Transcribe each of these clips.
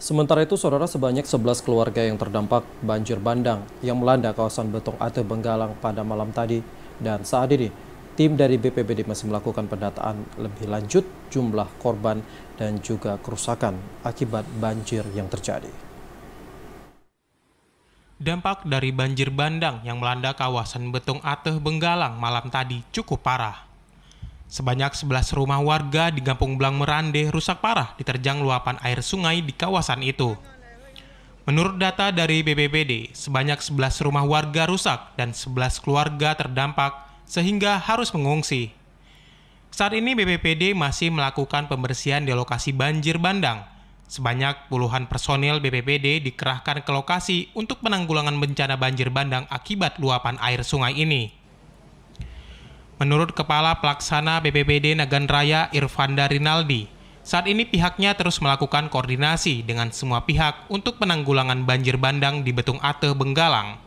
Sementara itu, saudara sebanyak 11 keluarga yang terdampak banjir bandang yang melanda kawasan Betong Ate Benggalang pada malam tadi dan saat ini tim dari BPBD masih melakukan pendataan lebih lanjut jumlah korban dan juga kerusakan akibat banjir yang terjadi. Dampak dari banjir bandang yang melanda kawasan Betong Ateh Benggalang malam tadi cukup parah. Sebanyak 11 rumah warga di Kampung Belang Merande rusak parah diterjang luapan air sungai di kawasan itu. Menurut data dari BPBD, sebanyak 11 rumah warga rusak dan 11 keluarga terdampak sehingga harus mengungsi. Saat ini BPBD masih melakukan pembersihan di lokasi banjir bandang. Sebanyak puluhan personil BPBD dikerahkan ke lokasi untuk penanggulangan bencana banjir bandang akibat luapan air sungai ini. Menurut Kepala Pelaksana BPBD Nagan Raya Irvanda Rinaldi, saat ini pihaknya terus melakukan koordinasi dengan semua pihak untuk penanggulangan banjir bandang di Betung Ate, Benggalang.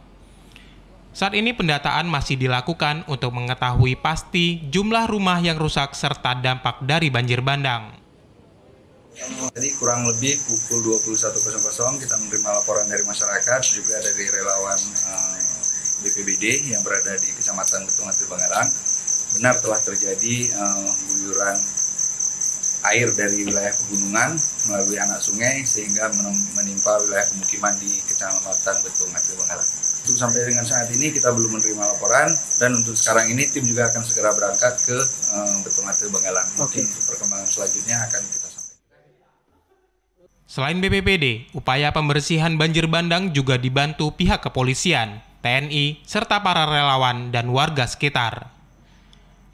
Saat ini pendataan masih dilakukan untuk mengetahui pasti jumlah rumah yang rusak serta dampak dari banjir bandang. Jadi kurang lebih pukul 21.00 kita menerima laporan dari masyarakat juga dari relawan eh, BPBD yang berada di Kecamatan Betung Ate, Benggalang benar telah terjadi uh, guyuran air dari wilayah pegunungan melalui anak sungai sehingga menimpa wilayah pemukiman di Kecamatan Betung Ngati Benggalak. Untuk sampai dengan saat ini kita belum menerima laporan dan untuk sekarang ini tim juga akan segera berangkat ke uh, Betung Ngati Benggalak. Mungkin okay. perkembangan selanjutnya akan kita sampaikan. Selain BPPD, upaya pembersihan banjir bandang juga dibantu pihak kepolisian, TNI, serta para relawan dan warga sekitar.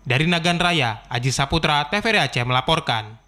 Dari Nagan Raya, Aji Saputra, TVRI Aceh melaporkan.